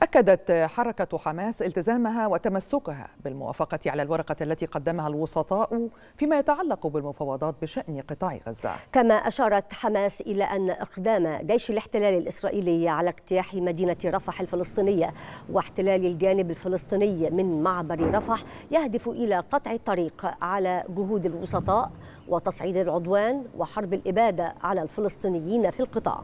أكدت حركة حماس التزامها وتمسكها بالموافقة على الورقة التي قدمها الوسطاء فيما يتعلق بالمفاوضات بشأن قطاع غزة كما أشارت حماس إلى أن إقدام جيش الاحتلال الإسرائيلي على اجتياح مدينة رفح الفلسطينية واحتلال الجانب الفلسطيني من معبر رفح يهدف إلى قطع الطريق على جهود الوسطاء وتصعيد العدوان وحرب الإبادة على الفلسطينيين في القطاع